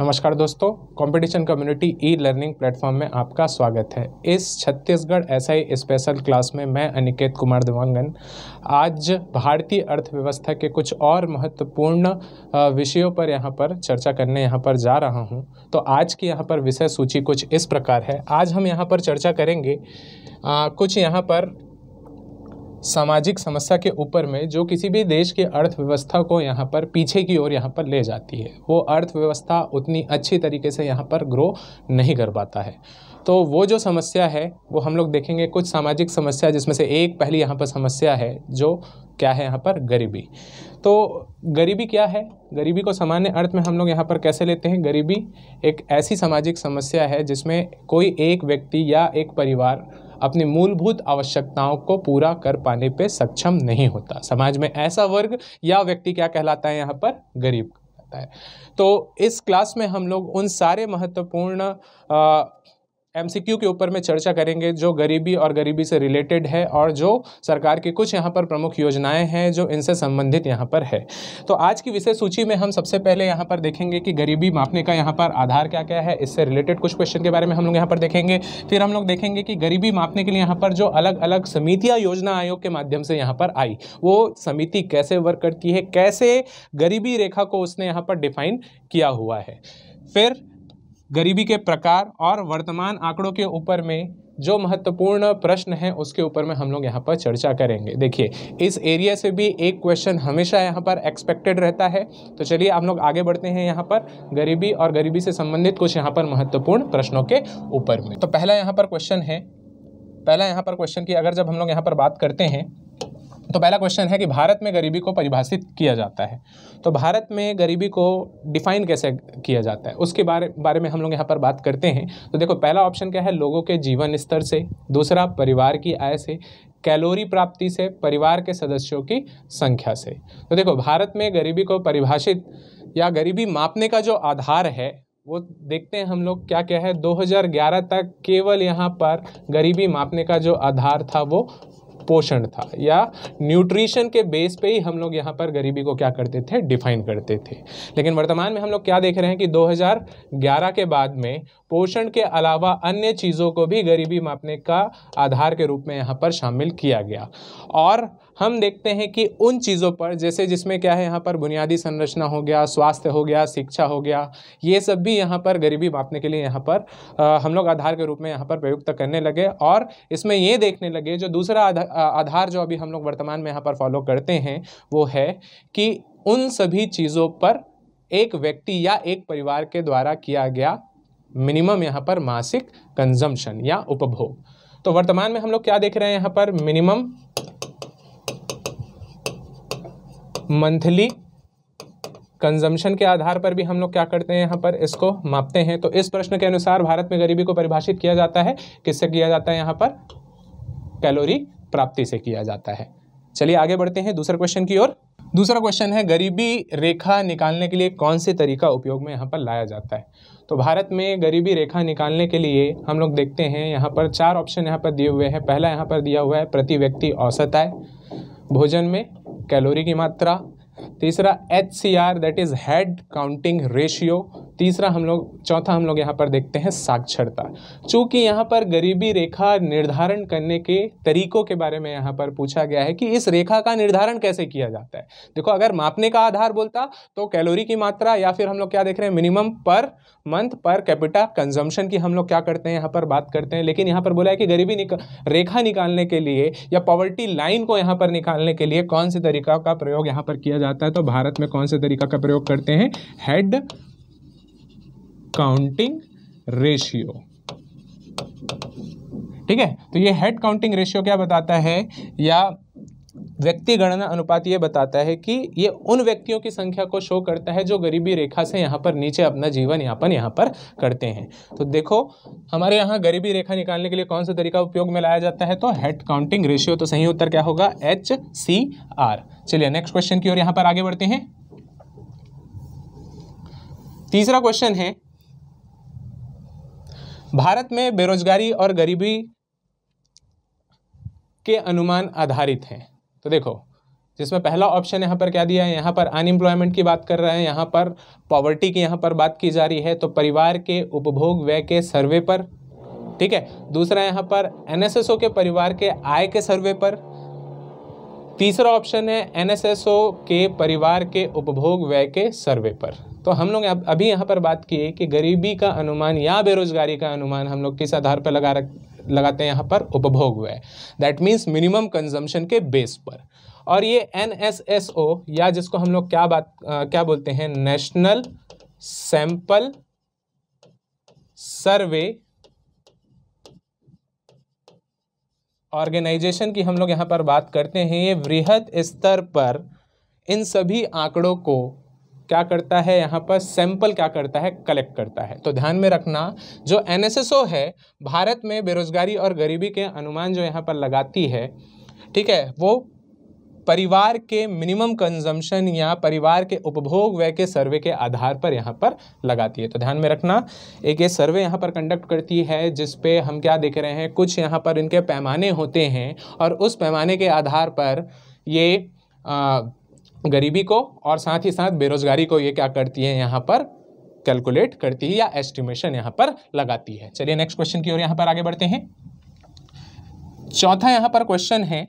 नमस्कार दोस्तों competition community e learning platform में आपका स्वागत है इस छत्तीसगढ़ एसआई स्पेशल क्लास में मैं अनिकेत कुमार देवांगन आज भारतीय अर्थव्यवस्था के कुछ और महत्वपूर्ण विषयों पर यहाँ पर चर्चा करने यहाँ पर जा रहा हूँ तो आज की यहाँ पर विषय सूची कुछ इस प्रकार है आज हम यहाँ पर चर्चा करेंगे आ, कुछ यहाँ पर सामाजिक समस्या के ऊपर में जो किसी भी देश की अर्थव्यवस्था को यहाँ पर पीछे की ओर यहाँ पर ले जाती है वो अर्थव्यवस्था उतनी अच्छी तरीके से यहाँ पर ग्रो नहीं कर पाता है तो वो जो समस्या है वो हम लोग देखेंगे कुछ सामाजिक समस्या जिसमें से एक पहली यहाँ पर समस्या है जो क्या है यहाँ पर गरीबी तो गरीबी क्या है गरीबी को सामान्य अर्थ में हम लोग यहाँ पर कैसे लेते हैं गरीबी एक ऐसी सामाजिक समस्या है जिसमें कोई एक व्यक्ति या एक परिवार अपनी मूलभूत आवश्यकताओं को पूरा कर पाने पे सक्षम नहीं होता समाज में ऐसा वर्ग या व्यक्ति क्या कहलाता है यहाँ पर गरीब कहलाता है तो इस क्लास में हम लोग उन सारे महत्वपूर्ण एमसीक्यू के ऊपर में चर्चा करेंगे जो गरीबी और गरीबी से रिलेटेड है और जो सरकार की कुछ यहाँ पर प्रमुख योजनाएं हैं जो इनसे संबंधित यहाँ पर है तो आज की विषय सूची में हम सबसे पहले यहाँ पर देखेंगे कि गरीबी मापने का यहाँ पर आधार क्या क्या है इससे रिलेटेड कुछ क्वेश्चन के बारे में हम लोग यहाँ पर देखेंगे फिर हम लोग देखेंगे कि गरीबी मापने के लिए यहाँ पर जो अलग अलग समितियाँ योजना आयोग के माध्यम से यहाँ पर आई वो समिति कैसे वर्क करती है कैसे गरीबी रेखा को उसने यहाँ पर डिफाइन किया हुआ है फिर गरीबी के प्रकार और वर्तमान आंकड़ों के ऊपर में जो महत्वपूर्ण प्रश्न है उसके ऊपर में हम लोग यहाँ पर चर्चा करेंगे देखिए इस एरिया से भी एक क्वेश्चन हमेशा यहाँ पर एक्सपेक्टेड रहता है तो चलिए हम लोग आगे बढ़ते हैं यहाँ पर गरीबी और गरीबी से संबंधित कुछ यहाँ पर महत्वपूर्ण प्रश्नों के ऊपर में तो पहला यहाँ पर क्वेश्चन है पहला यहाँ पर क्वेश्चन की अगर जब हम लोग यहाँ पर बात करते हैं तो पहला क्वेश्चन है कि भारत में गरीबी को परिभाषित किया जाता है तो भारत में गरीबी को डिफाइन कैसे किया जाता है उसके बारे बारे में हम लोग यहाँ पर बात करते हैं तो देखो पहला ऑप्शन क्या है लोगों के जीवन स्तर से दूसरा परिवार की आय से कैलोरी प्राप्ति से परिवार के सदस्यों की संख्या से तो देखो भारत में गरीबी को परिभाषित या गरीबी मापने का जो आधार है वो देखते हैं हम लोग क्या क्या है 2011 तक केवल यहाँ पर गरीबी मापने का जो आधार था वो पोषण था या न्यूट्रिशन के बेस पे ही हम लोग यहाँ पर गरीबी को क्या करते थे डिफाइन करते थे लेकिन वर्तमान में हम लोग क्या देख रहे हैं कि 2011 के बाद में पोषण के अलावा अन्य चीज़ों को भी गरीबी मापने का आधार के रूप में यहाँ पर शामिल किया गया और हम देखते हैं कि उन चीज़ों पर जैसे जिसमें क्या है यहाँ पर बुनियादी संरचना हो गया स्वास्थ्य हो गया शिक्षा हो गया ये सब भी यहाँ पर गरीबी मापने के लिए यहाँ पर आ, हम लोग आधार के रूप में यहाँ पर प्रयुक्त करने लगे और इसमें ये देखने लगे जो दूसरा आधार जो अभी हम लोग वर्तमान में यहाँ पर फॉलो करते हैं वो है कि उन सभी चीज़ों पर एक व्यक्ति या एक परिवार के द्वारा किया गया मिनिमम यहाँ पर मासिक कंजम्पशन या उपभोग तो वर्तमान में हम लोग क्या देख रहे हैं यहाँ पर मिनिमम मंथली कंजम्पशन के आधार पर भी हम लोग क्या करते हैं यहाँ पर इसको मापते हैं तो इस प्रश्न के अनुसार भारत में गरीबी को परिभाषित किया जाता है किससे किया जाता है यहाँ पर कैलोरी प्राप्ति से किया जाता है चलिए आगे बढ़ते हैं दूसरे क्वेश्चन की ओर दूसरा क्वेश्चन है गरीबी रेखा निकालने के लिए कौन से तरीका उपयोग में यहाँ पर लाया जाता है तो भारत में गरीबी रेखा निकालने के लिए हम लोग देखते हैं यहाँ पर चार ऑप्शन यहाँ पर दिए हुए हैं पहला यहाँ पर दिया हुआ है प्रति व्यक्ति औसत आय भोजन में कैलोरी की मात्रा तीसरा H C R that is head counting ratio तीसरा हम लोग चौथा हम लोग यहाँ पर देखते हैं साक्षरता चूंकि यहाँ पर गरीबी रेखा निर्धारण करने के तरीकों के बारे में यहाँ पर पूछा गया है कि इस रेखा का निर्धारण कैसे किया जाता है देखो अगर मापने का आधार बोलता तो कैलोरी की मात्रा या फिर हम लोग क्या देख रहे हैं minimum per month per capita consumption की हम लोग क्या करते हैं यहाँ पर बात करते हैं लेकिन यहाँ पर बोला है कि गरीबी निक, रेखा निकालने के लिए या पॉवर्टी लाइन को यहाँ पर निकालने के लिए कौन से तरीका का प्रयोग यहाँ पर किया जा जाता है तो भारत में कौन से तरीका का प्रयोग करते हैं हेड काउंटिंग रेशियो ठीक है तो ये हेड काउंटिंग रेशियो क्या बताता है या व्यक्ति गणना अनुपात ये बताता है कि ये उन व्यक्तियों की संख्या को शो करता है जो गरीबी रेखा से यहाँ पर नीचे अपना जीवन यापन यहाँ पर करते हैं तो देखो हमारे यहाँ गरीबी रेखा निकालने के लिए कौन सा तरीका उपयोग में लाया जाता है तो हेड काउंटिंग रेशियो तो सही उत्तर क्या होगा एच सी आर चलिए नेक्स्ट क्वेश्चन की ओर यहाँ पर आगे बढ़ते हैं तीसरा क्वेश्चन है भारत में बेरोजगारी और गरीबी के अनुमान आधारित हैं तो देखो जिसमें पहला ऑप्शन यहाँ पर क्या दिया है यहाँ पर अनएम्प्लॉयमेंट की बात कर रहे हैं यहाँ पर पॉवर्टी की यहाँ पर बात की जा रही है तो परिवार के उपभोग व्यय के सर्वे पर ठीक है दूसरा यहाँ पर एनएसएसओ के परिवार के आय के सर्वे पर तीसरा ऑप्शन है एनएसएसओ के परिवार के उपभोग व्यय के सर्वे पर तो हम लोग अभी यहाँ पर बात किए कि गरीबी का अनुमान या बेरोजगारी का अनुमान हम लोग किस आधार पर लगा रख लगाते हैं यहाँ पर उपभोग व्यय दैट मीन्स मिनिमम कंजम्पशन के बेस पर और ये एन या जिसको हम लोग क्या बात आ, क्या बोलते हैं नेशनल सैंपल सर्वे ऑर्गेनाइजेशन की हम लोग यहाँ पर बात करते हैं ये वृहद स्तर पर इन सभी आंकड़ों को क्या करता है यहाँ पर सैंपल क्या करता है कलेक्ट करता है तो ध्यान में रखना जो एन है भारत में बेरोजगारी और गरीबी के अनुमान जो यहाँ पर लगाती है ठीक है वो परिवार के मिनिमम कंजम्पशन या परिवार के उपभोग व्यय के सर्वे के आधार पर यहाँ पर लगाती है तो ध्यान में रखना एक ये सर्वे यहाँ पर कंडक्ट करती है जिस पे हम क्या देख रहे हैं कुछ यहाँ पर इनके पैमाने होते हैं और उस पैमाने के आधार पर ये आ, गरीबी को और साथ ही साथ बेरोजगारी को ये क्या करती है यहाँ पर कैलकुलेट करती है या एस्टिमेशन यहाँ पर लगाती है चलिए नेक्स्ट क्वेश्चन की ओर यहाँ पर आगे बढ़ते हैं चौथा यहाँ पर क्वेश्चन है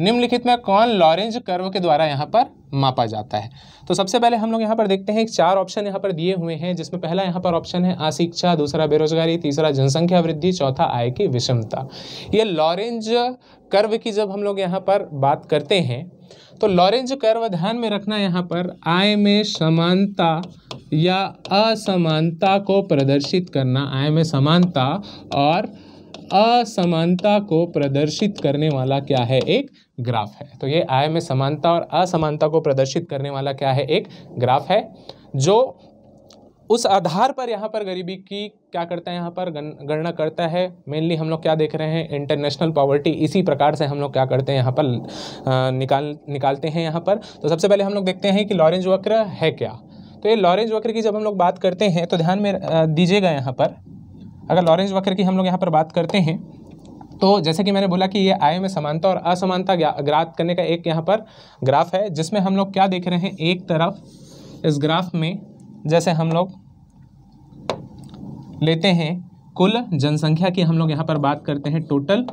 निम्नलिखित में कौन लॉरेंज कर्व के द्वारा यहाँ पर मापा जाता है तो सबसे पहले हम लोग यहाँ पर देखते हैं चार ऑप्शन यहाँ पर दिए हुए हैं जिसमें पहला यहाँ पर ऑप्शन है अशिक्षा दूसरा बेरोजगारी तीसरा जनसंख्या वृद्धि चौथा आय की विषमता ये लॉरेंज कर्व की जब हम लोग यहाँ पर बात करते हैं तो लॉरेंज कर्व ध्यान में रखना यहाँ पर आय में समानता या असमानता को प्रदर्शित करना आय में समानता और असमानता को प्रदर्शित करने वाला क्या है एक ग्राफ है तो ये आय में समानता और असमानता को प्रदर्शित करने वाला क्या है एक ग्राफ है जो उस आधार पर यहाँ पर गरीबी की क्या करता है यहाँ पर गणना करता है मेनली हम लोग क्या देख रहे हैं इंटरनेशनल पॉवर्टी इसी प्रकार से हम लोग क्या करते हैं यहाँ पर निकाल निकालते हैं यहाँ पर तो सबसे पहले हम लोग देखते हैं कि लॉरेंज वक्र है क्या तो ये लॉरेंज वक्र की जब हम लोग बात करते हैं तो ध्यान में दीजिएगा यहाँ पर अगर लॉरेंज वक्र की हम लोग यहाँ पर बात करते हैं तो जैसे कि मैंने बोला कि ये आय में समानता और असमानता ग्राफ करने का एक यहाँ पर ग्राफ है जिसमें हम लोग क्या देख रहे हैं एक तरफ इस ग्राफ में जैसे हम लोग लेते हैं कुल जनसंख्या की हम लोग यहाँ पर बात करते हैं टोटल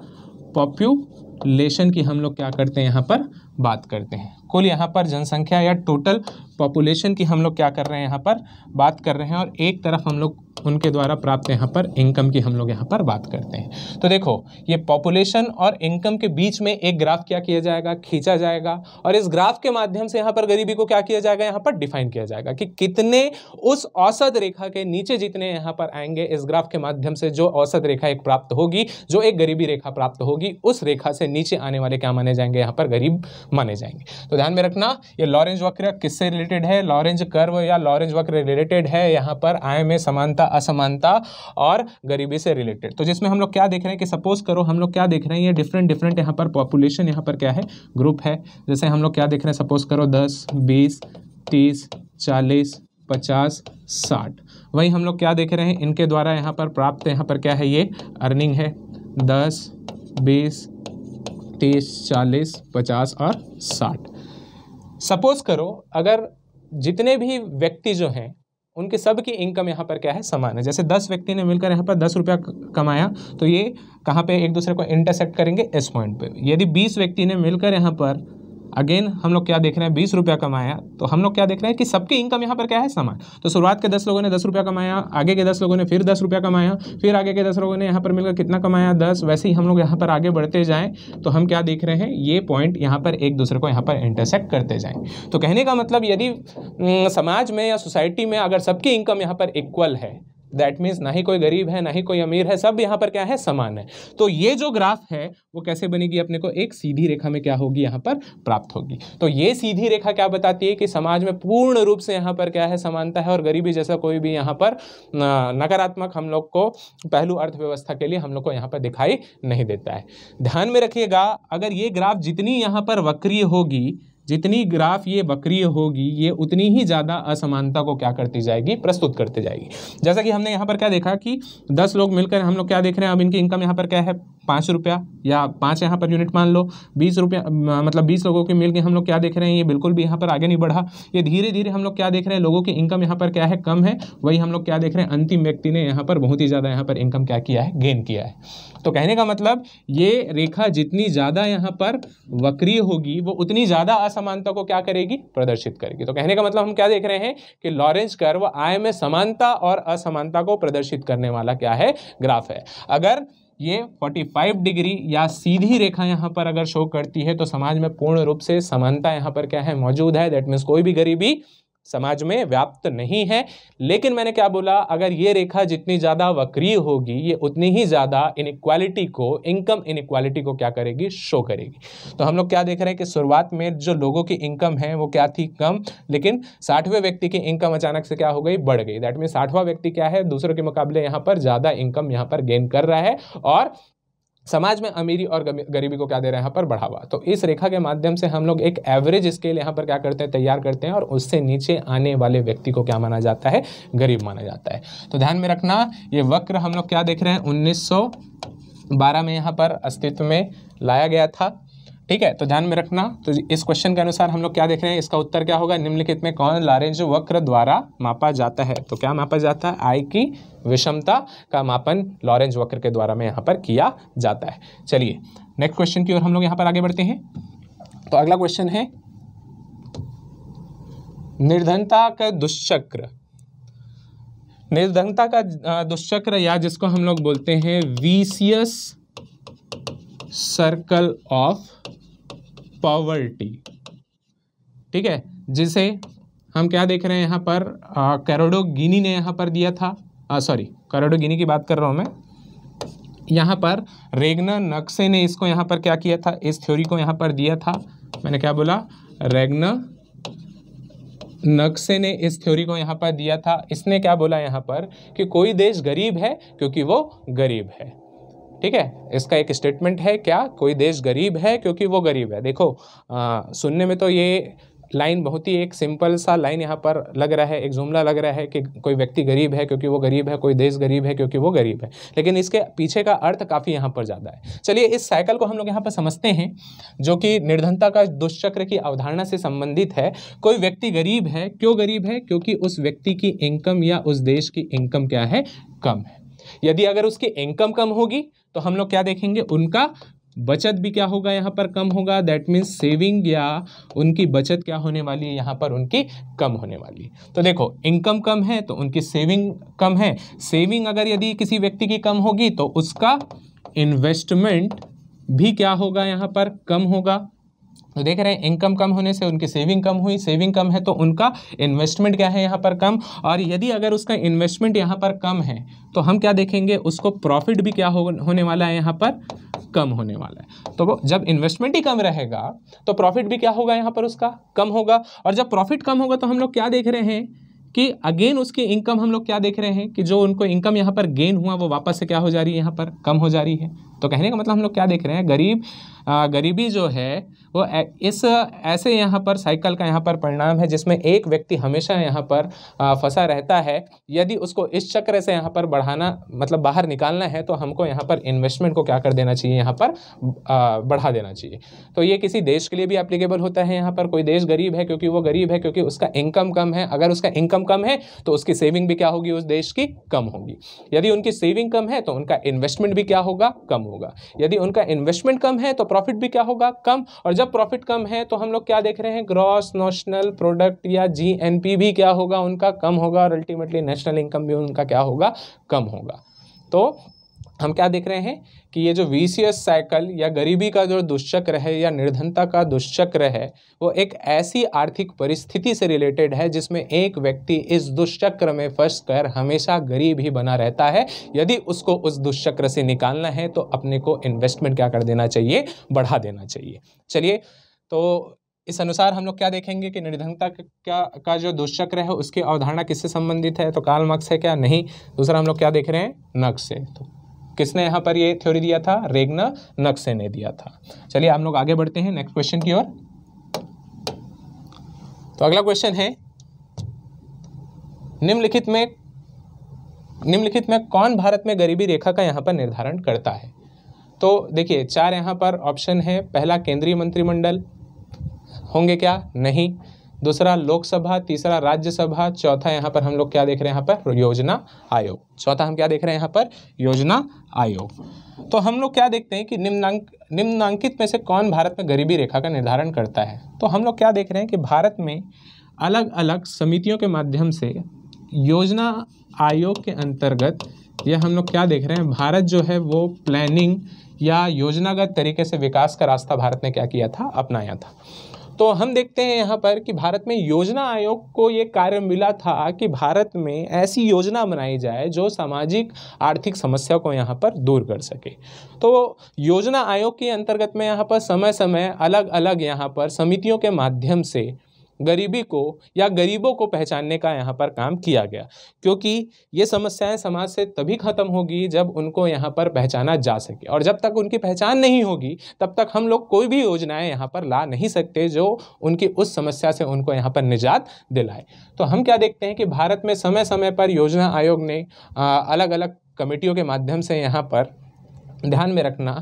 पॉप्यूलेशन की हम लोग क्या करते हैं यहाँ पर बात करते हैं कुल यहाँ पर जनसंख्या या टोटल पॉपुलेशन की हम लोग क्या कर रहे हैं यहाँ पर बात कर रहे हैं और एक तरफ हम लोग उनके द्वारा प्राप्त यहाँ पर इनकम की हम लोग यहाँ पर बात करते हैं तो देखो ये पॉपुलेशन और इनकम के बीच में एक ग्राफ क्या किया जाएगा खींचा जाएगा और इस ग्राफ के माध्यम से यहाँ पर गरीबी को क्या किया जाएगा यहाँ पर डिफाइन किया जाएगा कि कितने उस औसत रेखा के नीचे जितने यहाँ पर आएंगे इस ग्राफ के माध्यम से जो औसत रेखा एक प्राप्त होगी जो एक गरीबी रेखा प्राप्त होगी उस रेखा से नीचे आने वाले क्या माने जाएंगे यहाँ पर गरीब माने जाएंगे तो ध्यान में रखना ये लॉरेंज वक्र किससे रिलेटेड है लॉरेंज कर्व या लॉरेंज वक्र रिलेटेड है यहाँ पर आय में समानता असमानता और गरीबी से रिलेटेड तो जिसमें हम लोग क्या देख रहे हैं कि सपोज करो हम लोग क्या देख रहे हैं ये डिफरेंट डिफरेंट यहाँ पर पॉपुलेशन यहाँ पर क्या है ग्रुप है जैसे हम लोग क्या देख रहे हैं सपोज करो दस बीस तीस चालीस पचास साठ वही हम लोग क्या देख रहे हैं इनके द्वारा यहाँ पर प्राप्त यहाँ पर क्या है ये अर्निंग है दस बीस तीस चालीस पचास और साठ सपोज करो अगर जितने भी व्यक्ति जो हैं उनके सब की इनकम यहाँ पर क्या है समान है जैसे दस व्यक्ति ने मिलकर यहाँ पर दस रुपया कमाया तो ये कहाँ पे एक दूसरे को इंटरसेक्ट करेंगे इस पॉइंट पे यदि बीस व्यक्ति ने मिलकर यहाँ पर अगेन हम लोग क्या देख रहे हैं बीस रुपया कमाया तो हम लोग क्या देख रहे हैं कि सबकी इनकम यहाँ पर क्या है समान तो शुरुआत के दस लोगों ने दस रुपया कमाया आगे के दस लोगों ने फिर दस रुपया कमाया फिर आगे के दस लोगों ने यहाँ पर मिलकर कितना कमाया दस वैसे ही हम लोग यहाँ पर आगे बढ़ते जाएँ तो हम क्या देख रहे हैं ये पॉइंट यहाँ पर एक दूसरे को यहाँ पर इंटरसेक्ट करते जाएँ तो कहने का मतलब यदि समाज में या सोसाइटी में अगर सबकी इनकम यहाँ पर इक्वल है दैट मीन्स ना ही कोई गरीब है ना ही कोई अमीर है सब यहाँ पर क्या है समान है तो ये जो ग्राफ है वो कैसे बनेगी अपने को एक सीधी रेखा में क्या होगी यहाँ पर प्राप्त होगी तो ये सीधी रेखा क्या बताती है कि समाज में पूर्ण रूप से यहाँ पर क्या है समानता है और गरीबी जैसा कोई भी यहाँ पर नकारात्मक हम लोग को पहलू अर्थव्यवस्था के लिए हम लोग को यहाँ पर दिखाई नहीं देता है ध्यान में रखिएगा अगर ये ग्राफ जितनी यहाँ पर वक्रीय होगी जितनी ग्राफ ये वक्रीय होगी ये उतनी ही ज़्यादा असमानता को क्या करती जाएगी प्रस्तुत करती जाएगी जैसा कि हमने यहाँ पर क्या देखा कि दस लोग मिलकर हम लोग क्या देख रहे हैं अब इनकी इनकम यहाँ पर क्या है पाँच रुपया या पाँच यहाँ पर यूनिट मान लो बीस रुपया मतलब बीस लोगों के मिल के हम लोग क्या देख रहे हैं ये बिल्कुल भी यहाँ पर आगे नहीं बढ़ा ये धीरे धीरे हम लोग क्या देख रहे हैं लोगों की इनकम यहाँ पर क्या है कम है वही हम लोग क्या देख रहे हैं अंतिम व्यक्ति ने यहाँ पर बहुत ही ज़्यादा यहाँ पर इनकम क्या किया है गेन किया है तो कहने का मतलब ये रेखा जितनी ज़्यादा यहाँ पर वक्रीय होगी वो उतनी ज़्यादा असमानता को क्या करेगी प्रदर्शित करेगी तो कहने का मतलब हम क्या देख रहे हैं कि लॉरेंस कर्व आय में समानता और असमानता को प्रदर्शित करने वाला क्या है ग्राफ है अगर ये 45 डिग्री या सीधी रेखा यहाँ पर अगर शो करती है तो समाज में पूर्ण रूप से समानता यहाँ पर क्या है मौजूद है दैट मीन्स कोई भी गरीबी समाज में व्याप्त नहीं है लेकिन मैंने क्या बोला अगर ये रेखा जितनी ज़्यादा वक्रीय होगी ये उतनी ही ज़्यादा इनक्वालिटी को इनकम इनक्वालिटी को क्या करेगी शो करेगी तो हम लोग क्या देख रहे हैं कि शुरुआत में जो लोगों की इनकम है वो क्या थी कम लेकिन साठवें व्यक्ति की इनकम अचानक से क्या हो गई बढ़ गई दैट मीन साठवां व्यक्ति क्या है दूसरों के मुकाबले यहाँ पर ज़्यादा इनकम यहाँ पर गेन कर रहा है और समाज में अमीरी और गरीबी को क्या दे रहे हैं यहाँ पर बढ़ावा तो इस रेखा के माध्यम से हम लोग एक एवरेज स्केल यहाँ पर क्या करते हैं तैयार करते हैं और उससे नीचे आने वाले व्यक्ति को क्या माना जाता है गरीब माना जाता है तो ध्यान में रखना ये वक्र हम लोग क्या देख रहे हैं उन्नीस बारह में यहाँ पर अस्तित्व में लाया गया था ठीक है तो ध्यान में रखना तो इस क्वेश्चन के अनुसार हम लोग क्या देख रहे हैं इसका उत्तर क्या होगा निम्नलिखित में कौन लारेंज वक्र द्वारा मापा जाता है तो क्या मापा जाता है आई की विषमता का मापन लॉरेंज वक्र के द्वारा में यहाँ पर किया जाता है चलिए नेक्स्ट क्वेश्चन की ओर हम लोग यहाँ पर आगे बढ़ते हैं तो अगला क्वेश्चन है निर्धनता का दुष्चक्र निर्धनता का दुष्चक्र या जिसको हम लोग बोलते हैं वीसियस सर्कल ऑफ पॉवर्टी ठीक है जिसे हम क्या देख रहे हैं यहाँ पर करोडो गिनी ने यहाँ पर दिया था सॉरी करोडो गिनी की बात कर रहा हूँ मैं यहाँ पर रेगना नक्से ने इसको यहाँ पर क्या किया था इस थ्योरी को यहाँ पर दिया था मैंने क्या बोला रेगना नक्से ने इस थ्योरी को यहाँ पर दिया था इसने क्या बोला यहाँ पर कि कोई देश गरीब है क्योंकि वो गरीब है ठीक है इसका एक स्टेटमेंट है क्या कोई देश गरीब है क्योंकि वो गरीब है देखो आ, सुनने में तो ये लाइन बहुत ही एक सिंपल सा लाइन यहाँ पर लग रहा है एक जुमला लग रहा है कि कोई व्यक्ति गरीब है क्योंकि वो गरीब है कोई देश गरीब है क्योंकि वो गरीब है लेकिन इसके पीछे का अर्थ काफ़ी यहाँ पर ज़्यादा है चलिए इस साइकिल को हम लोग यहाँ पर समझते हैं जो कि निर्धनता का दुष्चक्र की अवधारणा से संबंधित है कोई व्यक्ति गरीब है क्यों गरीब है क्योंकि उस व्यक्ति की इनकम या उस देश की इनकम क्या है कम है यदि अगर उसकी इनकम कम होगी तो हम लोग क्या देखेंगे उनका बचत भी क्या होगा यहाँ पर कम होगा दैट मीन्स सेविंग या उनकी बचत क्या होने वाली है यहाँ पर उनकी कम होने वाली है तो देखो इनकम कम है तो उनकी सेविंग कम है सेविंग अगर यदि किसी व्यक्ति की कम होगी तो उसका इन्वेस्टमेंट भी क्या होगा यहाँ पर कम होगा तो देख रहे हैं इनकम कम होने से उनकी सेविंग कम हुई सेविंग कम है तो उनका इन्वेस्टमेंट क्या है यहाँ पर कम और यदि अगर उसका इन्वेस्टमेंट यहाँ पर कम है तो हम क्या देखेंगे उसको प्रॉफिट भी क्या हो, होने वाला है यहाँ पर कम होने वाला है तो जब इन्वेस्टमेंट ही कम रहेगा तो प्रॉफिट भी क्या होगा यहाँ पर उसका कम होगा और जब प्रॉफिट कम होगा तो हम लोग क्या देख रहे हैं कि अगेन उसकी इनकम हम लोग क्या देख रहे हैं कि जो उनको इनकम यहाँ पर गेन हुआ वो वापस से क्या हो जा रही है यहाँ पर कम हो जा रही है तो कहने का मतलब हम लोग क्या देख रहे हैं गरीब गरीबी जो है वो इस ऐसे यहाँ पर साइकिल का यहाँ पर परिणाम है जिसमें एक व्यक्ति हमेशा यहाँ पर फंसा रहता है यदि उसको इस चक्र से यहाँ पर बढ़ाना मतलब बाहर निकालना है तो हमको यहाँ पर इन्वेस्टमेंट को क्या कर देना चाहिए यहाँ पर बढ़ा देना चाहिए तो ये किसी देश के लिए भी एप्लीकेबल होता है यहाँ पर कोई देश गरीब है क्योंकि वो गरीब है क्योंकि उसका इनकम कम है अगर उसका इनकम कम है तो उसकी सेविंग भी क्या होगी उस देश की कम होगी यदि उनकी सेविंग कम है तो उनका इन्वेस्टमेंट भी क्या होगा कम होगा यदि उनका इन्वेस्टमेंट कम है तो प्रॉफिट भी क्या होगा कम और जब प्रॉफिट कम है तो हम लोग क्या देख रहे हैं ग्रॉस नेशनल प्रोडक्ट या जी भी क्या होगा उनका कम होगा और अल्टीमेटली नेशनल इनकम भी उनका क्या होगा कम होगा तो हम क्या देख रहे हैं कि ये जो वीसीएस साइकिल या गरीबी का जो दुष्चक्र है या निर्धनता का दुष्चक्र है वो एक ऐसी आर्थिक परिस्थिति से रिलेटेड है जिसमें एक व्यक्ति इस दुष्चक्र में फंस कर हमेशा गरीब ही बना रहता है यदि उसको उस दुष्चक्र से निकालना है तो अपने को इन्वेस्टमेंट क्या कर देना चाहिए बढ़ा देना चाहिए चलिए तो इस अनुसार हम लोग क्या देखेंगे कि निर्धनता क्या का जो दुष्चक्र है उसकी अवधारणा किससे संबंधित है तो काल मक्स है क्या नहीं दूसरा हम लोग क्या देख रहे हैं नक्स है तो किसने यहाँ पर ये थ्योरी दिया था रेगना नक्से ने दिया था चलिए हम लोग आगे बढ़ते हैं नेक्स्ट क्वेश्चन की ओर तो अगला क्वेश्चन है निम्नलिखित में निम्नलिखित में कौन भारत में गरीबी रेखा का यहाँ पर निर्धारण करता है तो देखिए चार यहाँ पर ऑप्शन है पहला केंद्रीय मंत्रिमंडल होंगे क्या नहीं दूसरा लोकसभा तीसरा राज्यसभा चौथा यहाँ पर हम लोग क्या देख रहे हैं यहाँ पर योजना आयोग चौथा हम क्या देख रहे हैं यहाँ पर योजना आयोग तो हम लोग क्या देखते हैं कि निम्नांक निम्नांकित में से कौन भारत में गरीबी रेखा का निर्धारण करता है तो हम लोग क्या देख रहे हैं कि भारत में अलग अलग समितियों के माध्यम से योजना आयोग के अंतर्गत यह हम लोग क्या देख रहे हैं भारत जो है वो प्लानिंग या योजनागत तरीके से विकास का रास्ता भारत ने क्या किया था अपनाया था तो हम देखते हैं यहाँ पर कि भारत में योजना आयोग को ये कार्य मिला था कि भारत में ऐसी योजना बनाई जाए जो सामाजिक आर्थिक समस्या को यहाँ पर दूर कर सके तो योजना आयोग के अंतर्गत में यहाँ पर समय समय अलग अलग यहाँ पर समितियों के माध्यम से गरीबी को या गरीबों को पहचानने का यहाँ पर काम किया गया क्योंकि ये समस्याएं समाज से तभी ख़त्म होगी जब उनको यहाँ पर पहचाना जा सके और जब तक उनकी पहचान नहीं होगी तब तक हम लोग कोई भी योजनाएं यहाँ पर ला नहीं सकते जो उनकी उस समस्या से उनको यहाँ पर निजात दिलाए तो हम क्या देखते हैं कि भारत में समय समय पर योजना आयोग ने अलग अलग कमेटियों के माध्यम से यहाँ पर ध्यान में रखना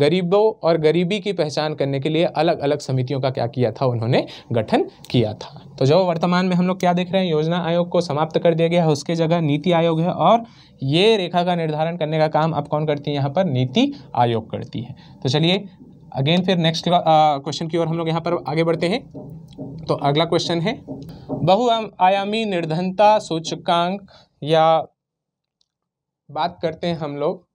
गरीबों और गरीबी की पहचान करने के लिए अलग अलग समितियों का क्या किया था उन्होंने गठन किया था तो जो वर्तमान में हम लोग क्या देख रहे हैं योजना आयोग को समाप्त कर दिया गया है उसके जगह नीति आयोग है और ये रेखा का निर्धारण करने का काम अब कौन करती है यहाँ पर नीति आयोग करती है तो चलिए अगेन फिर नेक्स्ट क्वेश्चन की ओर हम लोग यहाँ पर आगे बढ़ते हैं तो अगला क्वेश्चन है बहुआयामी निर्धनता सूचकांक या बात करते हैं हम लोग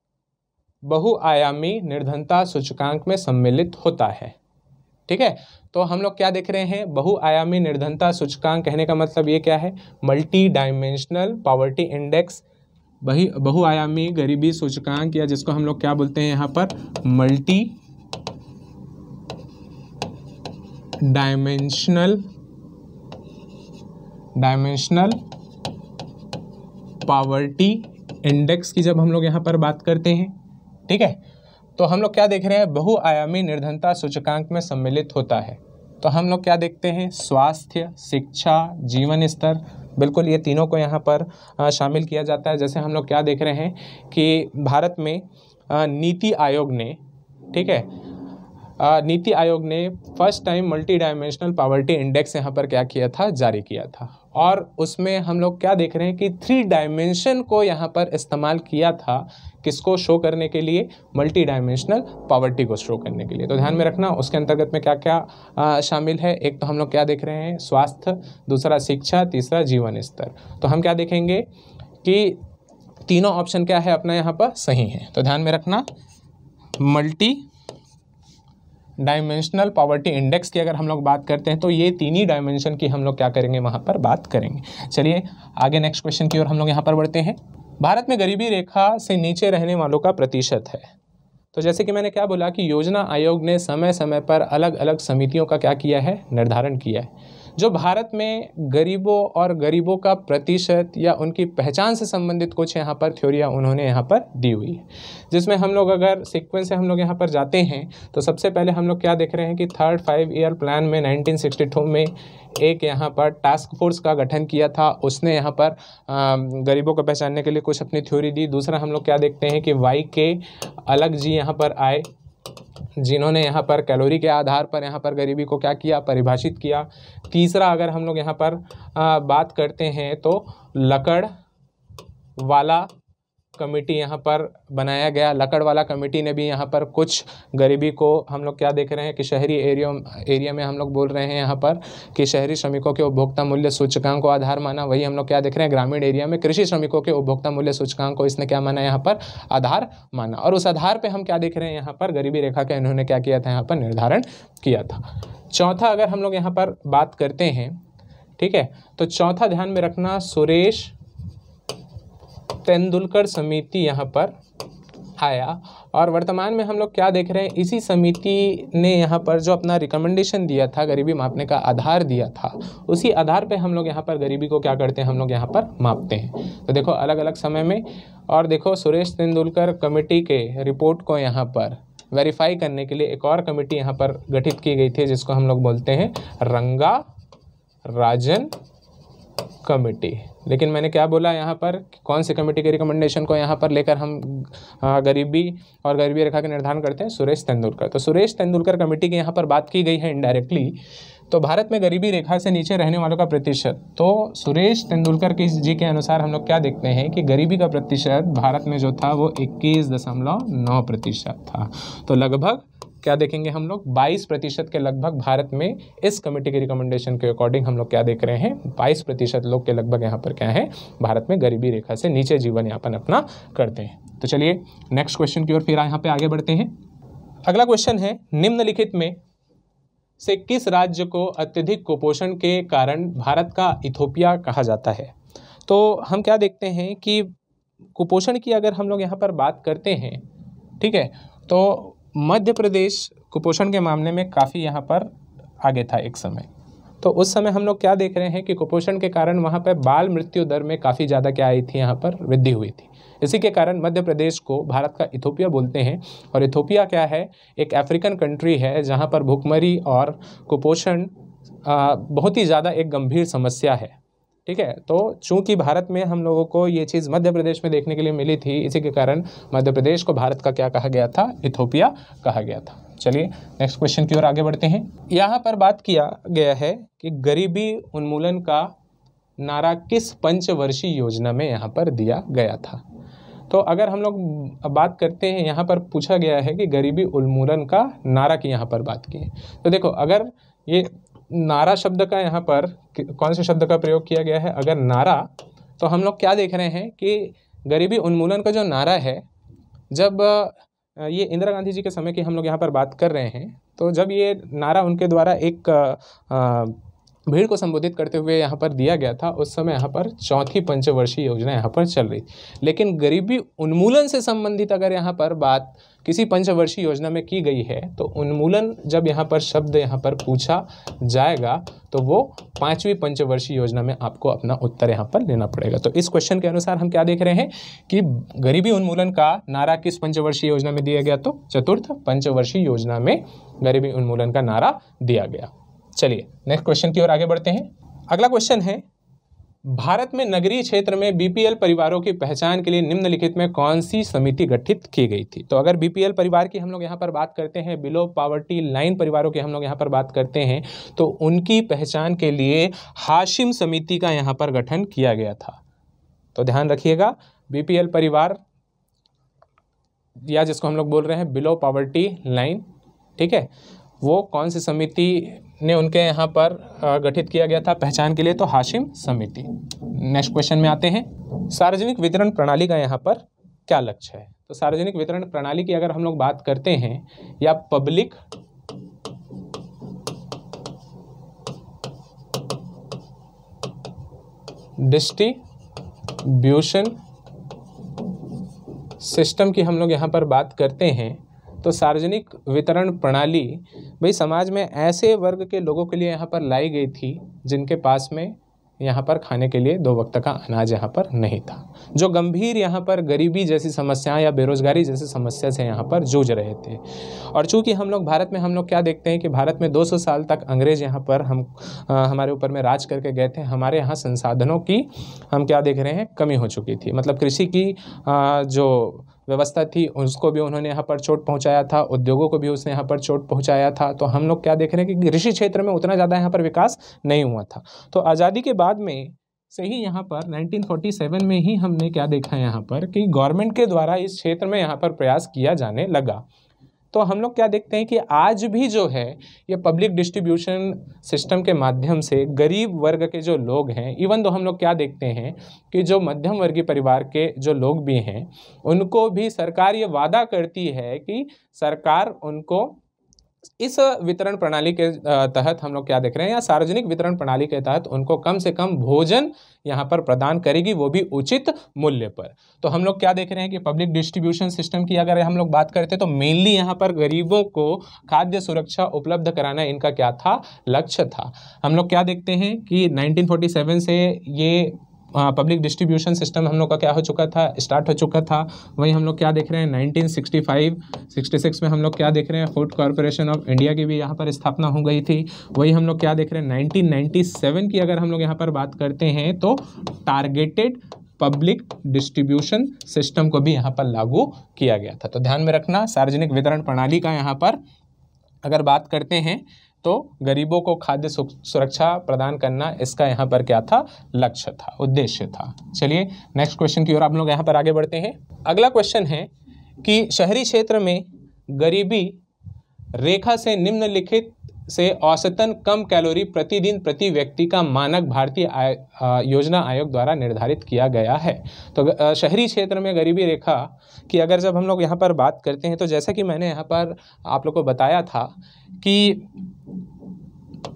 बहुआयामी निर्धनता सूचकांक में सम्मिलित होता है ठीक है तो हम लोग क्या देख रहे हैं बहुआयामी निर्धनता सूचकांक कहने का मतलब ये क्या है मल्टी डायमेंशनल पावर्टी इंडेक्स वही बहुआयामी गरीबी सूचकांक या जिसको हम लोग क्या बोलते हैं यहाँ पर multi dimensional dimensional poverty index की जब हम लोग यहाँ पर बात करते हैं ठीक है तो हम लोग क्या देख रहे हैं बहुआयामी निर्धनता सूचकांक में सम्मिलित होता है तो हम लोग क्या देखते हैं स्वास्थ्य शिक्षा जीवन स्तर बिल्कुल ये तीनों को यहाँ पर शामिल किया जाता है जैसे हम लोग क्या देख रहे हैं कि भारत में नीति आयोग ने ठीक है नीति आयोग ने first time multi dimensional poverty index यहाँ पर क्या किया था जारी किया था और उसमें हम लोग क्या देख रहे हैं कि थ्री डायमेंशन को यहाँ पर इस्तेमाल किया था किसको शो करने के लिए मल्टी डायमेंशनल पावर्टी को शो करने के लिए तो ध्यान में रखना उसके अंतर्गत में क्या क्या शामिल है एक तो हम लोग क्या देख रहे हैं स्वास्थ्य दूसरा शिक्षा तीसरा जीवन स्तर तो हम क्या देखेंगे कि तीनों ऑप्शन क्या है अपना यहाँ पर सही है तो ध्यान में रखना मल्टी डायमेंशनल पॉवर्टी इंडेक्स की अगर हम लोग बात करते हैं तो ये तीन ही डायमेंशन की हम लोग क्या करेंगे वहाँ पर बात करेंगे चलिए आगे नेक्स्ट क्वेश्चन की ओर हम लोग यहाँ पर बढ़ते हैं भारत में गरीबी रेखा से नीचे रहने वालों का प्रतिशत है तो जैसे कि मैंने क्या बोला कि योजना आयोग ने समय समय पर अलग अलग समितियों का क्या किया है निर्धारण किया है जो भारत में गरीबों और गरीबों का प्रतिशत या उनकी पहचान से संबंधित कुछ यहाँ पर थ्योरियाँ उन्होंने यहाँ पर दी हुई है जिसमें हम लोग अगर सिक्वेंस से हम लोग यहाँ पर जाते हैं तो सबसे पहले हम लोग क्या देख रहे हैं कि थर्ड फाइव ईयर प्लान में नाइनटीन में एक यहाँ पर टास्क फोर्स का गठन किया था उसने यहाँ पर गरीबों को पहचानने के लिए कुछ अपनी थ्योरी दी दूसरा हम लोग क्या देखते हैं कि वाई के अलग जी यहाँ पर आए जिन्होंने यहाँ पर कैलोरी के आधार पर यहाँ पर गरीबी को क्या किया परिभाषित किया तीसरा अगर हम लोग यहाँ पर आ, बात करते हैं तो लकड़ वाला कमेटी यहाँ पर बनाया गया लकड़वाला कमेटी ने भी यहाँ पर कुछ गरीबी को हम लोग क्या देख रहे हैं कि शहरी एरियो एरिया में हम लोग बोल रहे हैं यहाँ पर कि शहरी श्रमिकों के उपभोक्ता मूल्य सूचकांक को आधार माना वही हम लोग क्या देख रहे हैं ग्रामीण एरिया में कृषि श्रमिकों के उपभोक्ता मूल्य सूचकांक को इसने क्या माना यहाँ पर आधार माना और उस आधार पर हम क्या देख रहे हैं यहाँ पर गरीबी रेखा का इन्होंने क्या किया था यहाँ पर निर्धारण किया था चौथा अगर हम लोग यहाँ पर बात करते हैं ठीक है तो चौथा ध्यान में रखना सुरेश तेंदुलकर समिति यहाँ पर आया और वर्तमान में हम लोग क्या देख रहे हैं इसी समिति ने यहाँ पर जो अपना रिकमेंडेशन दिया था गरीबी मापने का आधार दिया था उसी आधार पे हम लोग यहाँ पर गरीबी को क्या करते हैं हम लोग यहाँ पर मापते हैं तो देखो अलग अलग समय में और देखो सुरेश तेंदुलकर कमेटी के रिपोर्ट को यहाँ पर वेरीफाई करने के लिए एक और कमेटी यहाँ पर गठित की गई थी जिसको हम लोग बोलते हैं रंगा राजन कमेटी लेकिन मैंने क्या बोला यहाँ पर कौन सी कमेटी के रिकमेंडेशन को यहाँ पर लेकर हम गरीबी और गरीबी रेखा के निर्धारण करते हैं सुरेश तेंदुलकर तो सुरेश तेंदुलकर कमेटी की यहाँ पर बात की गई है इनडायरेक्टली तो भारत में गरीबी रेखा से नीचे रहने वालों का प्रतिशत तो सुरेश तेंदुलकर के जी के अनुसार हम लोग क्या देखते हैं कि गरीबी का प्रतिशत भारत में जो था वो इक्कीस दशमलव नौ प्रतिशत था तो लगभग क्या देखेंगे हम लोग 22 प्रतिशत के लगभग भारत में इस कमेटी के रिकमेंडेशन के अकॉर्डिंग हम लोग क्या देख रहे हैं 22 प्रतिशत लोग के लगभग यहाँ पर क्या है भारत में गरीबी रेखा से नीचे जीवन यापन अपना करते हैं तो चलिए नेक्स्ट क्वेश्चन की ओर फिर यहाँ पर आगे बढ़ते हैं अगला क्वेश्चन है निम्नलिखित में से किस राज्य को अत्यधिक कुपोषण के कारण भारत का इथोपिया कहा जाता है तो हम क्या देखते हैं कि कुपोषण की अगर हम लोग यहाँ पर बात करते हैं ठीक है तो मध्य प्रदेश कुपोषण के मामले में काफ़ी यहाँ पर आगे था एक समय तो उस समय हम लोग क्या देख रहे हैं कि कुपोषण के कारण वहाँ पर बाल मृत्यु दर में काफ़ी ज़्यादा क्या आई थी यहाँ पर वृद्धि हुई थी इसी के कारण मध्य प्रदेश को भारत का इथोपिया बोलते हैं और इथोपिया क्या है एक अफ्रीकन कंट्री है जहाँ पर भुखमरी और कुपोषण बहुत ही ज़्यादा एक गंभीर समस्या है ठीक है तो चूंकि भारत में हम लोगों को ये चीज़ मध्य प्रदेश में देखने के लिए मिली थी इसी के कारण मध्य प्रदेश को भारत का क्या कहा गया था इथोपिया कहा गया था चलिए नेक्स्ट क्वेश्चन की ओर आगे बढ़ते हैं यहाँ पर बात किया गया है कि गरीबी उन्मूलन का नारा किस पंचवर्षीय योजना में यहाँ पर दिया गया था तो अगर हम लोग बात करते हैं यहाँ पर पूछा गया है कि गरीबी उन्मूलन का नारा की यहाँ पर बात की है तो देखो अगर ये नारा शब्द का यहाँ पर कौन से शब्द का प्रयोग किया गया है अगर नारा तो हम लोग क्या देख रहे हैं कि गरीबी उन्मूलन का जो नारा है जब ये इंदिरा गांधी जी के समय की हम लोग यहाँ पर बात कर रहे हैं तो जब ये नारा उनके द्वारा एक भीड़ को संबोधित करते हुए यहाँ पर दिया गया था उस समय यहाँ पर चौथी पंचवर्षीय योजना यहाँ पर चल रही लेकिन गरीबी उन्मूलन से संबंधित अगर यहाँ पर बात किसी पंचवर्षीय योजना में की गई है तो उन्मूलन जब यहाँ पर शब्द यहाँ पर पूछा जाएगा तो वो पाँचवीं पंचवर्षीय योजना में आपको अपना उत्तर यहाँ पर लेना पड़ेगा तो इस क्वेश्चन के अनुसार हम क्या देख रहे हैं कि गरीबी उन्मूलन का नारा किस पंचवर्षीय योजना में दिया गया तो चतुर्थ पंचवर्षीय योजना में गरीबी उन्मूलन का नारा दिया गया चलिए नेक्स्ट क्वेश्चन की ओर आगे बढ़ते हैं अगला क्वेश्चन है भारत में नगरीय क्षेत्र में बीपीएल परिवारों की पहचान के लिए निम्नलिखित में कौन सी समिति गठित की गई थी तो अगर बीपीएल परिवार की हम लोग यहाँ पर बात करते हैं बिलो पावर्टी लाइन परिवारों की हम लोग यहाँ पर बात करते हैं तो उनकी पहचान के लिए हाशिम समिति का यहाँ पर गठन किया गया था तो ध्यान रखिएगा बीपीएल परिवार या जिसको हम लोग बोल रहे हैं बिलो पावर्टी लाइन ठीक है वो कौन सी समिति ने उनके यहाँ पर गठित किया गया था पहचान के लिए तो हाशिम समिति नेक्स्ट क्वेश्चन में आते हैं सार्वजनिक वितरण प्रणाली का यहाँ पर क्या लक्ष्य है तो सार्वजनिक वितरण प्रणाली की अगर हम लोग बात करते हैं या पब्लिक डिस्ट्रीब्यूशन सिस्टम की हम लोग यहाँ पर बात करते हैं तो सार्वजनिक वितरण प्रणाली भाई समाज में ऐसे वर्ग के लोगों के लिए यहाँ पर लाई गई थी जिनके पास में यहाँ पर खाने के लिए दो वक्त का अनाज यहाँ पर नहीं था जो गंभीर यहाँ पर गरीबी जैसी समस्या या बेरोजगारी जैसी समस्या से यहाँ पर जूझ रहे थे और चूंकि हम लोग भारत में हम लोग क्या देखते हैं कि भारत में 200 साल तक अंग्रेज यहाँ पर हम आ, हमारे ऊपर में राज करके गए थे हमारे यहाँ संसाधनों की हम क्या देख रहे हैं कमी हो चुकी थी मतलब कृषि की आ, जो व्यवस्था थी उसको भी उन्होंने यहाँ पर चोट पहुँचाया था उद्योगों को भी उसने यहाँ पर चोट पहुँचाया था तो हम लोग क्या देख रहे हैं कि कृषि क्षेत्र में उतना ज़्यादा यहाँ पर विकास नहीं हुआ था तो आज़ादी के बाद में से ही यहाँ पर 1947 में ही हमने क्या देखा है यहाँ पर कि गवर्नमेंट के द्वारा इस क्षेत्र में यहाँ पर प्रयास किया जाने लगा तो हम लोग क्या देखते हैं कि आज भी जो है ये पब्लिक डिस्ट्रीब्यूशन सिस्टम के माध्यम से गरीब वर्ग के जो लोग हैं इवन दो हम लोग क्या देखते हैं कि जो मध्यम वर्गीय परिवार के जो लोग भी हैं उनको भी सरकार ये वादा करती है कि सरकार उनको इस वितरण प्रणाली के तहत हम लोग क्या देख रहे हैं या सार्वजनिक वितरण प्रणाली के तहत उनको कम से कम भोजन यहाँ पर प्रदान करेगी वो भी उचित मूल्य पर तो हम लोग क्या देख रहे हैं कि पब्लिक डिस्ट्रीब्यूशन सिस्टम की अगर हम लोग बात करते हैं तो मेनली यहाँ पर गरीबों को खाद्य सुरक्षा उपलब्ध कराना इनका क्या था लक्ष्य था हम लोग क्या देखते हैं कि नाइनटीन से ये पब्लिक डिस्ट्रीब्यूशन सिस्टम हम लोग का क्या हो चुका था स्टार्ट हो चुका था वहीं हम लोग क्या देख रहे हैं 1965 66 में हम लोग क्या देख रहे हैं फूड कॉरपोरेशन ऑफ इंडिया की भी यहाँ पर स्थापना हो गई थी वही हम लोग क्या देख रहे हैं 1997 की अगर हम लोग यहाँ पर बात करते हैं तो टारगेटेड पब्लिक डिस्ट्रीब्यूशन सिस्टम को भी यहाँ पर लागू किया गया था तो ध्यान में रखना सार्वजनिक वितरण प्रणाली का यहाँ पर अगर बात करते हैं तो गरीबों को खाद्य सुरक्षा प्रदान करना इसका यहाँ पर क्या था लक्ष्य था उद्देश्य था चलिए नेक्स्ट क्वेश्चन की ओर आप लोग यहाँ पर आगे बढ़ते हैं अगला क्वेश्चन है कि शहरी क्षेत्र में गरीबी रेखा से निम्नलिखित से औसतन कम कैलोरी प्रतिदिन प्रति व्यक्ति का मानक भारतीय आय, योजना आयोग द्वारा निर्धारित किया गया है तो शहरी क्षेत्र में गरीबी रेखा की अगर जब हम लोग यहाँ पर बात करते हैं तो जैसा कि मैंने यहाँ पर आप लोग को बताया था कि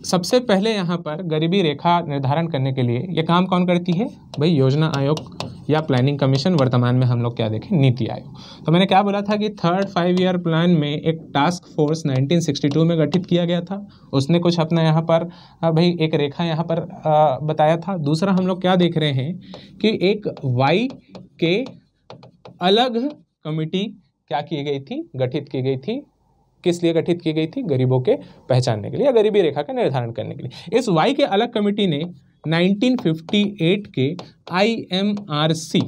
सबसे पहले यहाँ पर गरीबी रेखा निर्धारण करने के लिए ये काम कौन करती है भाई योजना आयोग या प्लानिंग कमीशन वर्तमान में हम लोग क्या देखें नीति आयोग तो मैंने क्या बोला था कि थर्ड फाइव ईयर प्लान में एक टास्क फोर्स 1962 में गठित किया गया था उसने कुछ अपना यहाँ पर भाई एक रेखा यहाँ पर बताया था दूसरा हम लोग क्या देख रहे हैं कि एक वाई के अलग कमिटी क्या की गई थी गठित की गई थी किस लिए गठित की गई थी गरीबों के पहचानने के लिए या गरीबी रेखा का निर्धारण करने के लिए इस वाई के अलग कमेटी ने 1958 के I I M M R C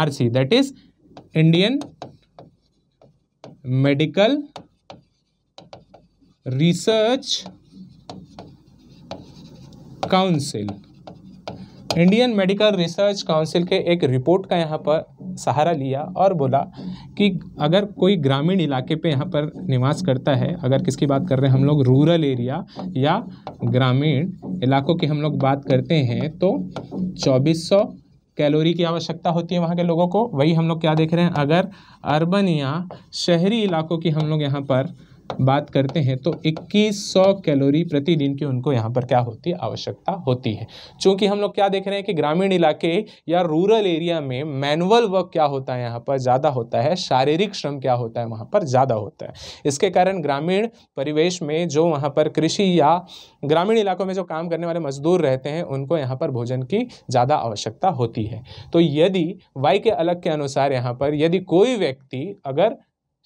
R C that is Indian Medical Research Council Indian Medical Research Council के एक रिपोर्ट का यहाँ पर सहारा लिया और बोला कि अगर कोई ग्रामीण इलाके पे यहाँ पर निवास करता है अगर किसकी बात कर रहे हैं हम लोग रूरल एरिया या ग्रामीण इलाकों की हम लोग बात करते हैं तो 2400 कैलोरी की आवश्यकता होती है वहाँ के लोगों को वही हम लोग क्या देख रहे हैं अगर अर्बन या शहरी इलाकों की हम लोग यहाँ पर बात करते हैं तो 2100 कैलोरी प्रतिदिन की उनको यहाँ पर क्या होती है आवश्यकता होती है चूँकि हम लोग क्या देख रहे हैं कि ग्रामीण इलाके या रूरल एरिया में मैनुअल वर्क क्या होता है यहाँ पर ज़्यादा होता है शारीरिक श्रम क्या होता है वहाँ पर ज़्यादा होता है इसके कारण ग्रामीण परिवेश में जो वहाँ पर कृषि या ग्रामीण इलाकों में जो काम करने वाले मजदूर रहते हैं उनको यहाँ पर भोजन की ज़्यादा आवश्यकता होती है तो यदि वाई के अलग के अनुसार यहाँ पर यदि कोई व्यक्ति अगर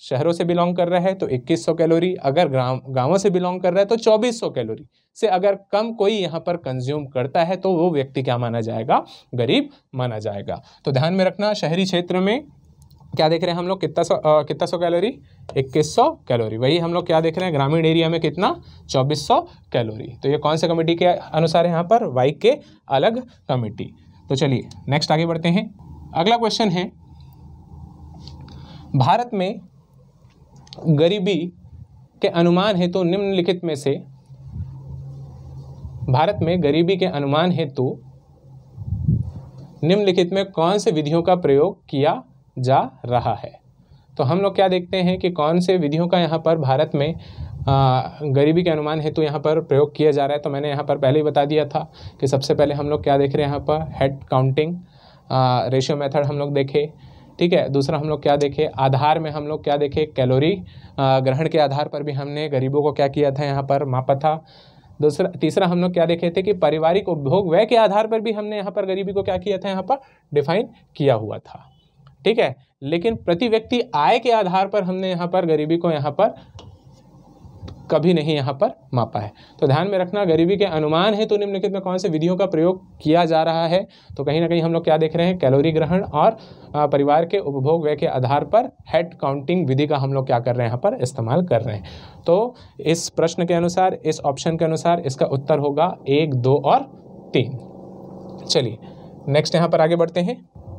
शहरों से बिलोंग कर रहा है तो 2100 कैलोरी अगर ग्राम गांवों से बिलोंग कर रहा है तो 2400 कैलोरी से अगर कम कोई यहाँ पर कंज्यूम करता है तो वो व्यक्ति क्या माना जाएगा गरीब माना जाएगा तो ध्यान में रखना शहरी क्षेत्र में क्या देख रहे हैं हम लोग कितना सौ कितना सौ कैलोरी इक्कीस सौ कैलोरी वही हम लोग क्या देख रहे हैं ग्रामीण एरिया में कितना चौबीस सौ कैलोरी तो ये कौन से कमेटी के अनुसार यहाँ पर वाई के अलग कमेटी तो चलिए नेक्स्ट आगे बढ़ते हैं अगला क्वेश्चन है भारत में गरीबी के अनुमान हेतु तो निम्नलिखित में से भारत में गरीबी के अनुमान हेतु तो निम्नलिखित में कौन से विधियों का प्रयोग किया जा रहा है तो हम लोग क्या देखते हैं कि कौन से विधियों का यहाँ पर भारत में आ, गरीबी के अनुमान हेतु यहाँ पर प्रयोग किया जा रहा है तो मैंने यहाँ पर पहले ही बता दिया था कि सबसे पहले हम लोग क्या देख रहे हैं यहाँ पर हेड काउंटिंग रेशियो मेथड हम लोग देखे ठीक है दूसरा हम लोग क्या देखे आधार में हम लोग क्या देखे कैलोरी ग्रहण के आधार पर भी हमने गरीबों को क्या किया था यहाँ पर मापा था दूसरा तीसरा हम लोग क्या देखे थे कि पारिवारिक उपभोग व्यय के आधार पर भी हमने यहाँ पर गरीबी को क्या किया था यहाँ पर डिफाइन किया हुआ था ठीक है लेकिन प्रति व्यक्ति आय के आधार पर हमने यहाँ पर गरीबी को यहाँ पर कभी नहीं यहाँ पर मापा है तो ध्यान में रखना गरीबी के अनुमान है तो निम्नलिखित में कौन से विधियों का प्रयोग किया जा रहा है तो कहीं ना कहीं हम लोग क्या देख रहे हैं कैलोरी ग्रहण और परिवार के उपभोग व्यय के आधार पर हेड काउंटिंग विधि का हम लोग क्या कर रहे हैं यहाँ पर इस्तेमाल कर रहे हैं तो इस प्रश्न के अनुसार इस ऑप्शन के अनुसार इसका उत्तर होगा एक दो और तीन चलिए नेक्स्ट यहाँ पर आगे बढ़ते हैं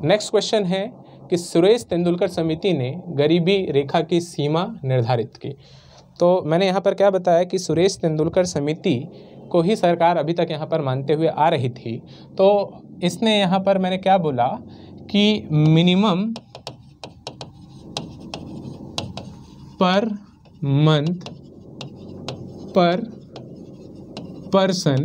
नेक्स्ट क्वेश्चन है कि सुरेश तेंदुलकर समिति ने गरीबी रेखा की सीमा निर्धारित की तो मैंने यहाँ पर क्या बताया कि सुरेश तेंदुलकर समिति को ही सरकार अभी तक यहाँ पर मानते हुए आ रही थी तो इसने यहाँ पर मैंने क्या बोला कि मिनिमम पर मंथ पर पर्सन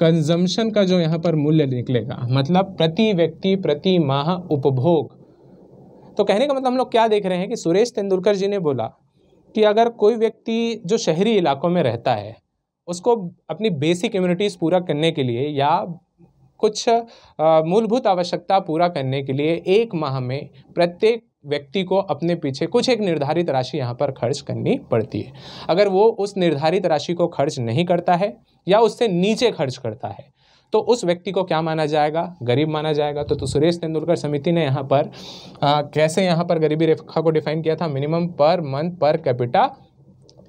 कंजम्पशन का जो यहाँ पर मूल्य निकलेगा मतलब प्रति व्यक्ति प्रति माह उपभोग तो कहने का मतलब हम लोग क्या देख रहे हैं कि सुरेश तेंदुलकर जी ने बोला कि अगर कोई व्यक्ति जो शहरी इलाकों में रहता है उसको अपनी बेसिक इम्यूनिटीज़ पूरा करने के लिए या कुछ मूलभूत आवश्यकता पूरा करने के लिए एक माह में प्रत्येक व्यक्ति को अपने पीछे कुछ एक निर्धारित राशि यहाँ पर खर्च करनी पड़ती है अगर वो उस निर्धारित राशि को खर्च नहीं करता है या उससे नीचे खर्च करता है तो उस व्यक्ति को क्या माना जाएगा गरीब माना जाएगा तो, तो सुरेश तेंदुलकर समिति ने यहाँ पर आ, कैसे यहाँ पर गरीबी रेखा को डिफाइन किया था minimum per month per capita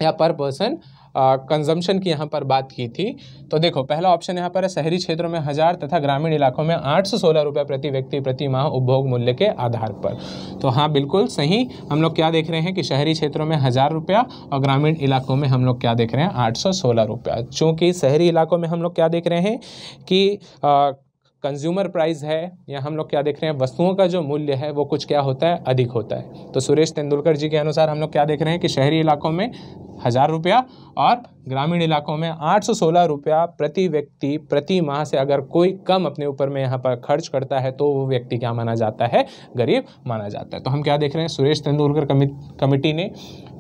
या पर पर्सन कंजम्पशन की यहाँ पर बात की थी तो देखो पहला ऑप्शन यहाँ पर है शहरी क्षेत्रों में हज़ार तथा ग्रामीण इलाकों में आठ सौ सोलह रुपये प्रति व्यक्ति प्रति माह उपभोग मूल्य के आधार पर तो हाँ बिल्कुल सही हम लोग क्या देख रहे हैं कि शहरी क्षेत्रों में हज़ार रुपया और ग्रामीण इलाकों में हम लोग क्या देख रहे हैं आठ सौ सोलह रुपया चूँकि शहरी इलाकों में हम लोग क्या देख रहे हैं कि कंज्यूमर प्राइस है या हम लोग क्या देख रहे हैं वस्तुओं का जो मूल्य है वो कुछ क्या होता है अधिक होता है तो सुरेश तेंदुलकर जी के अनुसार हम लोग क्या देख रहे हैं कि शहरी इलाकों में हज़ार रुपया और ग्रामीण इलाकों में आठ सौ सोलह रुपया प्रति व्यक्ति प्रति माह से अगर कोई कम अपने ऊपर में यहाँ पर खर्च करता है तो वो व्यक्ति क्या माना जाता है गरीब माना जाता है तो हम क्या देख रहे हैं सुरेश तेंदुलकर कमि कमेटी ने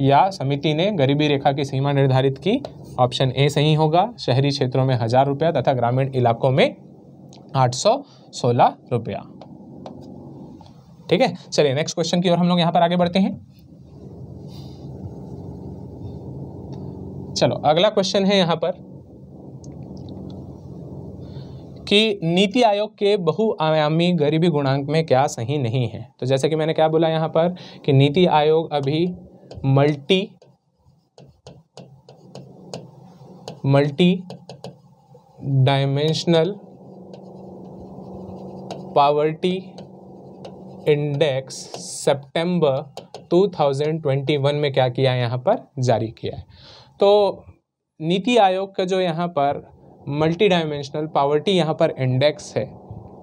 या समिति ने गरीबी रेखा की सीमा निर्धारित की ऑप्शन ए सही होगा शहरी क्षेत्रों में हज़ार रुपया तथा ग्रामीण इलाकों में आठ सौ सोलह रुपया ठीक है चलिए नेक्स्ट क्वेश्चन की ओर हम लोग यहां पर आगे बढ़ते हैं चलो अगला क्वेश्चन है यहां पर कि नीति आयोग के बहुआयामी गरीबी गुणांक में क्या सही नहीं है तो जैसे कि मैंने क्या बोला यहां पर कि नीति आयोग अभी multi multi dimensional poverty index सितंबर 2021 में क्या किया है यहाँ पर जारी किया है तो नीति आयोग का जो यहाँ पर मल्टी डायमेंशनल पावर्टी यहाँ पर इंडेक्स है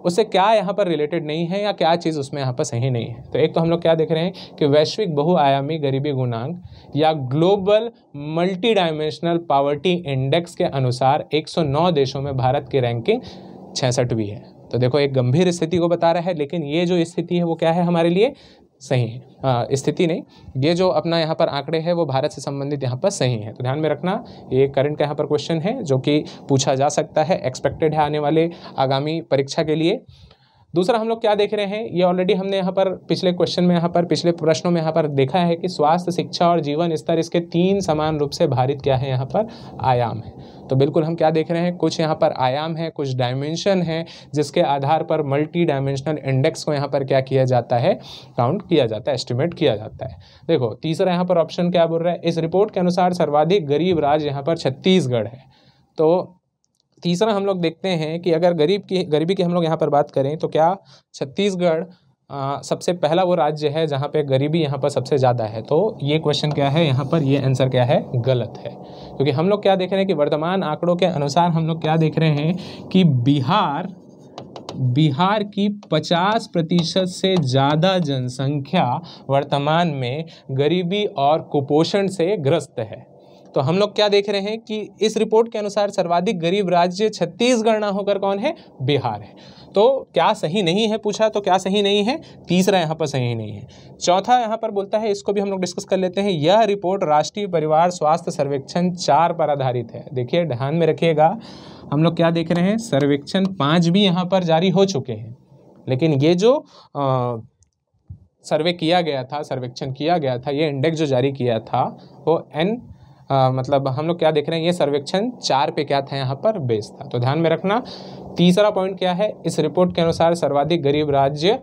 उससे क्या यहाँ पर रिलेटेड नहीं है या क्या चीज़ उसमें यहाँ पर सही नहीं है तो एक तो हम लोग क्या देख रहे हैं कि वैश्विक बहुआयामी गरीबी गुणांक या global multi dimensional poverty index के अनुसार 109 देशों में भारत की रैंकिंग छसठवीं है तो देखो एक गंभीर स्थिति को बता रहा है लेकिन ये जो स्थिति है वो क्या है हमारे लिए सही है हाँ, स्थिति नहीं ये जो अपना यहाँ पर आंकड़े हैं वो भारत से संबंधित यहाँ पर सही है तो ध्यान में रखना ये करंट का यहाँ पर क्वेश्चन है जो कि पूछा जा सकता है एक्सपेक्टेड है आने वाले आगामी परीक्षा के लिए दूसरा हम लोग क्या देख रहे हैं ये ऑलरेडी हमने यहाँ पर पिछले क्वेश्चन में यहाँ पर पिछले प्रश्नों में यहाँ पर देखा है कि स्वास्थ्य शिक्षा और जीवन स्तर इसके तीन समान रूप से भारित क्या है यहाँ पर आयाम है तो बिल्कुल हम क्या देख रहे हैं कुछ यहाँ पर आयाम है कुछ डायमेंशन है जिसके आधार पर मल्टी डायमेंशनल इंडेक्स को यहाँ पर क्या किया जाता है काउंट किया जाता है एस्टिमेट किया जाता है देखो तीसरा यहाँ पर ऑप्शन क्या बोल रहा है इस रिपोर्ट के अनुसार सर्वाधिक गरीब राज्य यहाँ पर छत्तीसगढ़ है तो तीसरा हम लोग देखते हैं कि अगर गरीब की गरीबी की हम लोग यहाँ पर बात करें तो क्या छत्तीसगढ़ सबसे पहला वो राज्य है जहाँ पे गरीबी यहाँ पर सबसे ज़्यादा है तो ये क्वेश्चन क्या है यहाँ पर ये आंसर क्या है गलत है क्योंकि हम लोग क्या देख रहे हैं कि वर्तमान आंकड़ों के अनुसार हम लोग क्या देख रहे हैं कि बिहार बिहार की 50 प्रतिशत से ज़्यादा जनसंख्या वर्तमान में गरीबी और कुपोषण से ग्रस्त है तो हम लोग क्या देख रहे हैं कि इस रिपोर्ट के अनुसार सर्वाधिक गरीब राज्य छत्तीसगढ़ ना होकर कौन है बिहार है तो क्या सही नहीं है पूछा तो क्या सही नहीं है तीसरा यहाँ पर सही नहीं है चौथा यहाँ पर बोलता है इसको भी हम लोग डिस्कस कर लेते हैं यह रिपोर्ट राष्ट्रीय परिवार स्वास्थ्य सर्वेक्षण चार पर आधारित है देखिए ध्यान में रखिएगा हम लोग क्या देख रहे हैं सर्वेक्षण पाँच भी यहाँ पर जारी हो चुके हैं लेकिन ये जो आ, सर्वे किया गया था सर्वेक्षण किया गया था ये इंडेक्स जो जारी किया था वो एन आ, मतलब हम लोग क्या देख रहे हैं ये सर्वेक्षण चार पे क्या था यहाँ पर बेस था तो ध्यान में रखना तीसरा पॉइंट क्या है इस रिपोर्ट के अनुसार सर्वाधिक गरीब राज्य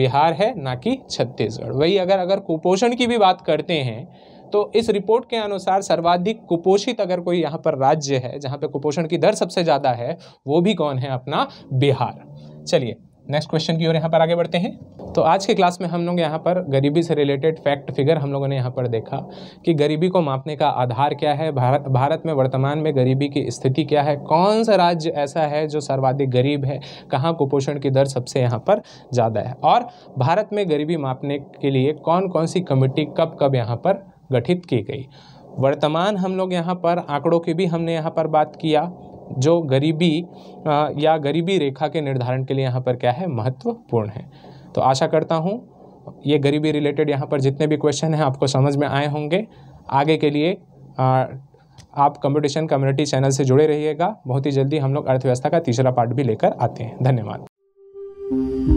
बिहार है ना कि छत्तीसगढ़ वही अगर अगर कुपोषण की भी बात करते हैं तो इस रिपोर्ट के अनुसार सर्वाधिक कुपोषित अगर कोई यहाँ पर राज्य है जहाँ पे कुपोषण की दर सबसे ज़्यादा है वो भी कौन है अपना बिहार चलिए नेक्स्ट क्वेश्चन की ओर यहाँ पर आगे बढ़ते हैं तो आज के क्लास में हम लोग यहाँ पर गरीबी से रिलेटेड फैक्ट फिगर हम लोगों ने यहाँ पर देखा कि गरीबी को मापने का आधार क्या है भारत भारत में वर्तमान में गरीबी की स्थिति क्या है कौन सा राज्य ऐसा है जो सर्वाधिक गरीब है कहाँ कुपोषण की दर सबसे यहाँ पर ज़्यादा है और भारत में गरीबी मापने के लिए कौन कौन सी कमेटी कब कब यहाँ पर गठित की गई वर्तमान हम लोग यहाँ पर आंकड़ों की भी हमने यहाँ पर बात किया जो गरीबी या गरीबी रेखा के निर्धारण के लिए यहाँ पर क्या है महत्वपूर्ण है तो आशा करता हूँ ये गरीबी रिलेटेड यहाँ पर जितने भी क्वेश्चन हैं आपको समझ में आए होंगे आगे के लिए आ, आप कंपटीशन कम्युनिटी चैनल से जुड़े रहिएगा बहुत ही जल्दी हम लोग अर्थव्यवस्था का तीसरा पार्ट भी लेकर आते हैं धन्यवाद